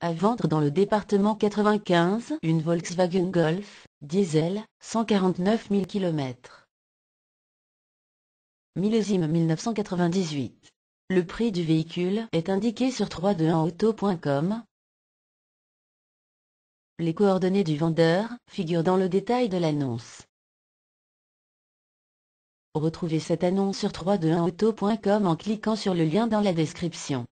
À vendre dans le département 95, une Volkswagen Golf, diesel, 149 000 km. Millésime 1998. Le prix du véhicule est indiqué sur 321auto.com. Les coordonnées du vendeur figurent dans le détail de l'annonce. Retrouvez cette annonce sur 321auto.com en cliquant sur le lien dans la description.